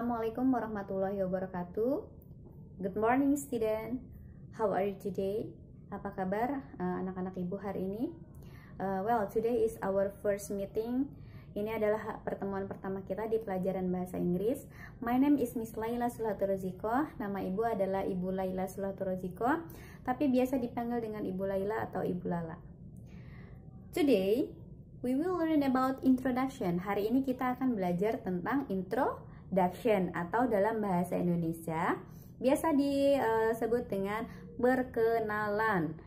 Assalamualaikum warahmatullahi wabarakatuh. Good morning student. How are you today? Apa kabar eh, anak-anak uh, ibu hari ini? Uh, well, today is our first meeting. Ini adalah pertemuan pertama kita di pelajaran bahasa Inggris. My name is Miss Laila Sulaturoziko. Nama ibu adalah Ibu Laila Sulaturoziko, tapi biasa dipanggil dengan Ibu Laila atau Ibu Lala. Today, we will learn about introduction. Hari ini kita akan belajar tentang intro abduction atau dalam bahasa Indonesia biasa disebut eh, dengan berkenalan.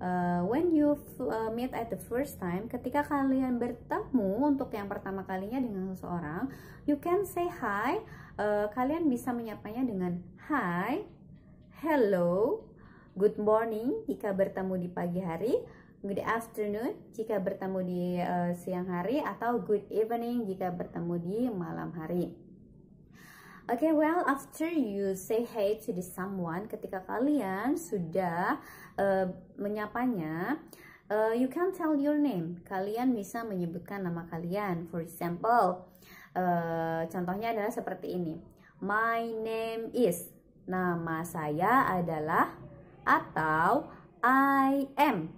Uh, eh, when you uh, meet at the first time, ketika kalian bertemu untuk yang pertama kalinya dengan seseorang, you can say hi. Uh, kalian bisa menyapanya dengan hi, hello, good morning jika bertemu di pagi hari, good afternoon jika bertemu di uh, siang hari atau good evening jika bertemu di malam hari okay, well after you say hey to the someone ketika kalian sudah uh, menyapanya uh, you can tell your name kalian bisa menyebutkan nama kalian for example uh, contohnya adalah seperti ini my name is nama saya adalah atau I am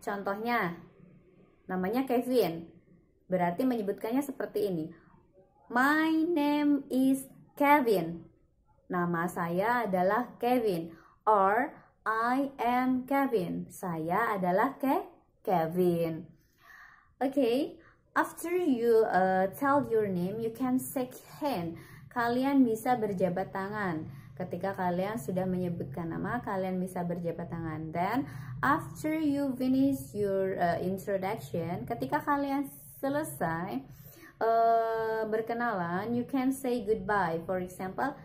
contohnya namanya Kevin berarti menyebutkannya seperti ini My name is Kevin. Nama saya adalah Kevin or I am Kevin. Saya adalah Ke Kevin. Okay, after you uh, tell your name, you can shake hand. Kalian bisa berjabat tangan. Ketika kalian sudah menyebutkan nama, kalian bisa berjabat tangan. Then after you finish your uh, introduction, ketika kalian selesai uh, berkenalan, you can say goodbye. For example,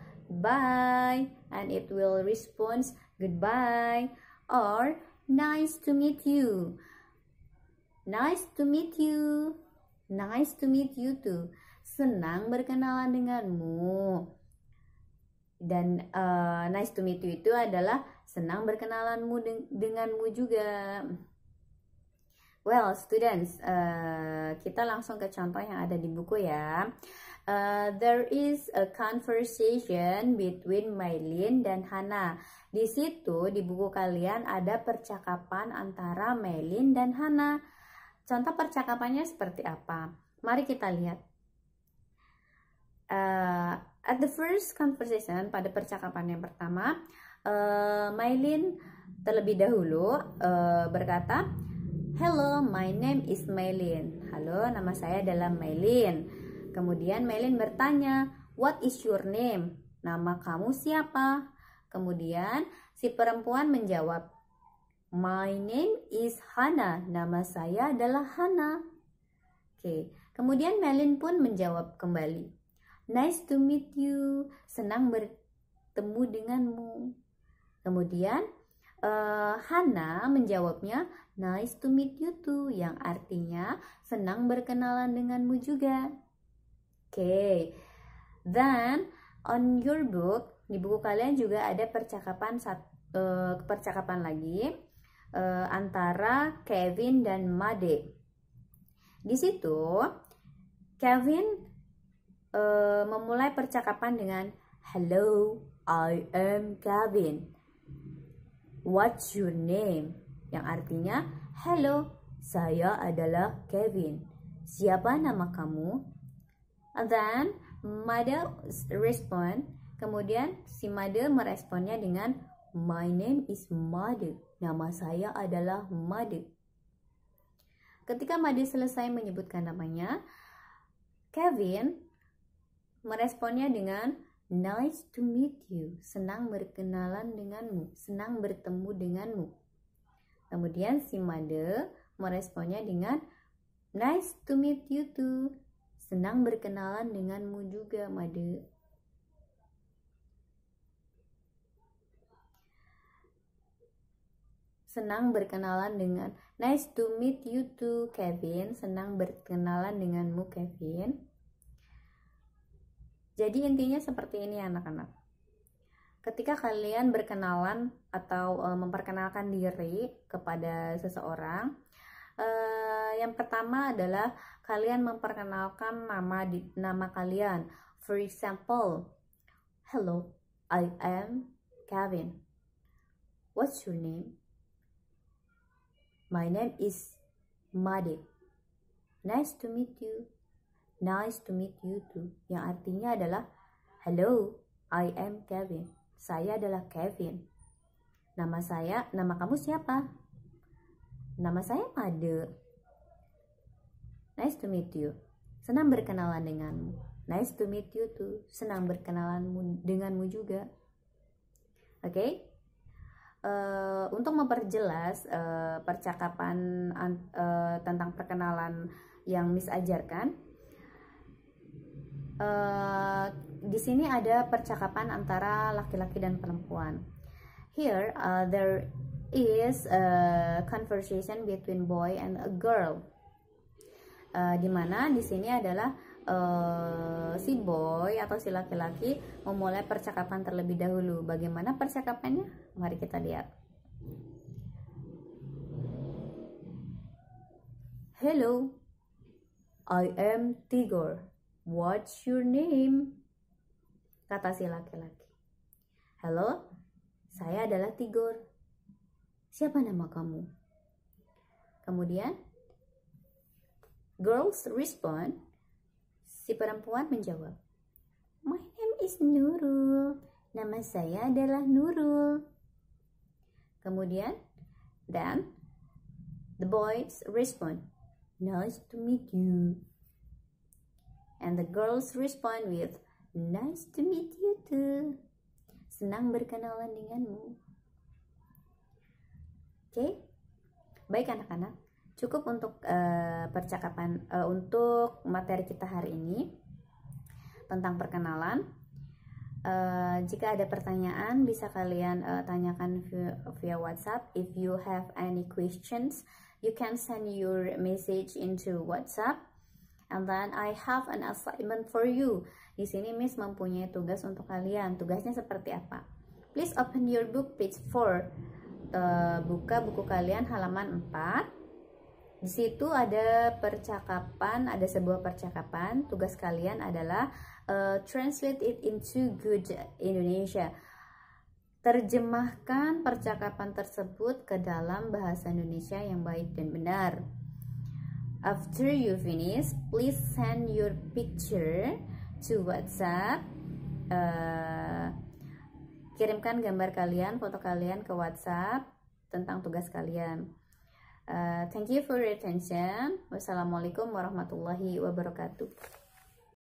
bye, and it will respond goodbye or nice to meet you. Nice to meet you. Nice to meet you too. Senang berkenalan denganmu. Dan uh, nice to meet you itu adalah senang berkenalanmu denganmu juga. Well, students, uh, kita langsung ke contoh yang ada di buku ya. Uh, there is a conversation between Maylin dan Hana. Di situ, di buku kalian ada percakapan antara Maylin dan Hana. Contoh percakapannya seperti apa? Mari kita lihat. Uh, at the first conversation, pada percakapan yang pertama, uh, Maylin terlebih dahulu uh, berkata, Hello, my name is Melin. Halo, nama saya adalah Melin. Kemudian Melin bertanya, "What is your name?" Nama kamu siapa? Kemudian si perempuan menjawab, "My name is Hana. Nama saya adalah Hana." Oke, kemudian Melin pun menjawab kembali, "Nice to meet you. Senang bertemu denganmu." Kemudian uh, Hana menjawabnya nice to meet you too yang artinya senang berkenalan denganmu juga. Oke. Okay. Then on your book di buku kalian juga ada percakapan uh, percakapan lagi uh, antara Kevin dan Made. Di situ Kevin uh, memulai percakapan dengan Hello, I am Kevin What's your name? Yang artinya, Hello, saya adalah Kevin. Siapa nama kamu? And then, mother respond. Kemudian, si mother meresponnya dengan, My name is mother. Nama saya adalah mother. Ketika mother selesai menyebutkan namanya, Kevin meresponnya dengan Nice to meet you. Senang berkenalan denganmu. Senang bertemu denganmu. Kemudian si mother meresponnya dengan Nice to meet you too. Senang berkenalan denganmu juga, Made. Senang berkenalan dengan Nice to meet you too, Kevin. Senang berkenalan denganmu, Kevin. Jadi intinya seperti ini anak-anak. Ketika kalian berkenalan atau e, memperkenalkan diri kepada seseorang, e, yang pertama adalah kalian memperkenalkan nama di, nama kalian. For example, hello, I am Kevin. What's your name? My name is Made. Nice to meet you. Nice to meet you too, yang artinya adalah Hello, I am Kevin. Saya adalah Kevin. Nama saya, nama kamu siapa? Nama saya Made. Nice to meet you. Senang berkenalan denganmu. Nice to meet you too. Senang berkenalan denganmu juga. Oke? Okay? Uh, eh, untuk memperjelas uh, percakapan uh, tentang perkenalan yang Miss ajarkan, Eh, di sini ada percakapan antara laki-laki dan perempuan. Here uh, there is a conversation between boy and a girl. Uh, eh, dimana di sini adalah uh, si boy atau si laki-laki memulai percakapan terlebih dahulu. Bagaimana percakapannya? Mari kita lihat. Hello, I am Tigor. What's your name? Kata si laki-laki. Halo, saya adalah Tigor. Siapa nama kamu? Kemudian, girls respond. Si perempuan menjawab, My name is Nurul. Nama saya adalah Nurul. Kemudian, then the boys respond, Nice to meet you. And the girls respond with, Nice to meet you too. Senang berkenalan denganmu. Oke, okay? baik anak-anak. Cukup untuk uh, percakapan uh, untuk materi kita hari ini tentang perkenalan. Uh, jika ada pertanyaan bisa kalian uh, tanyakan via, via WhatsApp. If you have any questions, you can send your message into WhatsApp and then I have an assignment for you. Di sini Miss mempunyai tugas untuk kalian. Tugasnya seperti apa? Please open your book page 4. E, buka buku kalian halaman 4. Di situ ada percakapan, ada sebuah percakapan. Tugas kalian adalah uh, translate it into good Indonesia. Terjemahkan percakapan tersebut ke dalam bahasa Indonesia yang baik dan benar. After you finish, please send your picture to WhatsApp. Uh, kirimkan gambar kalian, foto kalian ke WhatsApp tentang tugas kalian. Uh, thank you for your attention. Wassalamualaikum warahmatullahi wabarakatuh.